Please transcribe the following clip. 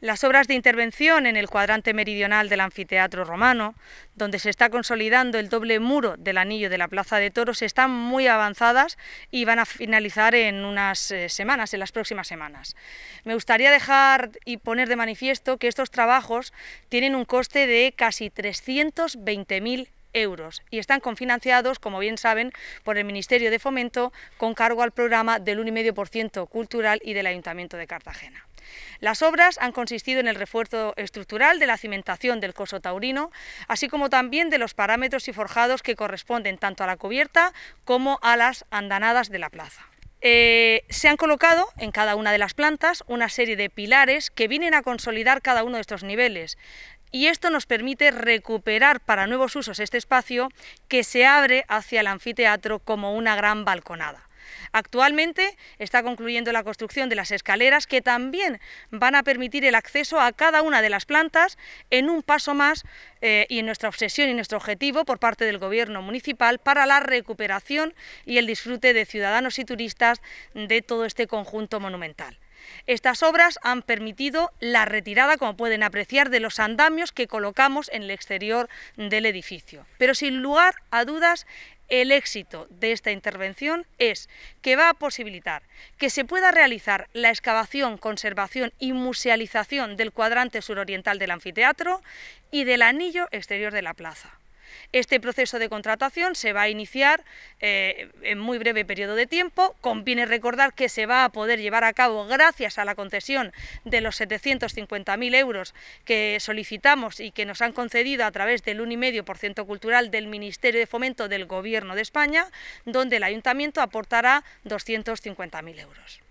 Las obras de intervención en el cuadrante meridional del anfiteatro romano, donde se está consolidando el doble muro del anillo de la Plaza de Toros, están muy avanzadas y van a finalizar en unas eh, semanas, en las próximas semanas. Me gustaría dejar y poner de manifiesto que estos trabajos tienen un coste de casi 320.000 euros y están cofinanciados, como bien saben, por el Ministerio de Fomento con cargo al programa del 1,5% cultural y del Ayuntamiento de Cartagena. Las obras han consistido en el refuerzo estructural de la cimentación del coso taurino, así como también de los parámetros y forjados que corresponden tanto a la cubierta como a las andanadas de la plaza. Eh, se han colocado en cada una de las plantas una serie de pilares que vienen a consolidar cada uno de estos niveles, y esto nos permite recuperar para nuevos usos este espacio que se abre hacia el anfiteatro como una gran balconada. Actualmente está concluyendo la construcción de las escaleras que también van a permitir el acceso a cada una de las plantas en un paso más eh, y en nuestra obsesión y nuestro objetivo por parte del Gobierno municipal para la recuperación y el disfrute de ciudadanos y turistas de todo este conjunto monumental. Estas obras han permitido la retirada, como pueden apreciar, de los andamios que colocamos en el exterior del edificio. Pero sin lugar a dudas, el éxito de esta intervención es que va a posibilitar que se pueda realizar la excavación, conservación y musealización del cuadrante suroriental del anfiteatro y del anillo exterior de la plaza. Este proceso de contratación se va a iniciar eh, en muy breve periodo de tiempo. Conviene recordar que se va a poder llevar a cabo gracias a la concesión de los 750.000 euros que solicitamos y que nos han concedido a través del 1,5% cultural del Ministerio de Fomento del Gobierno de España, donde el Ayuntamiento aportará 250.000 euros.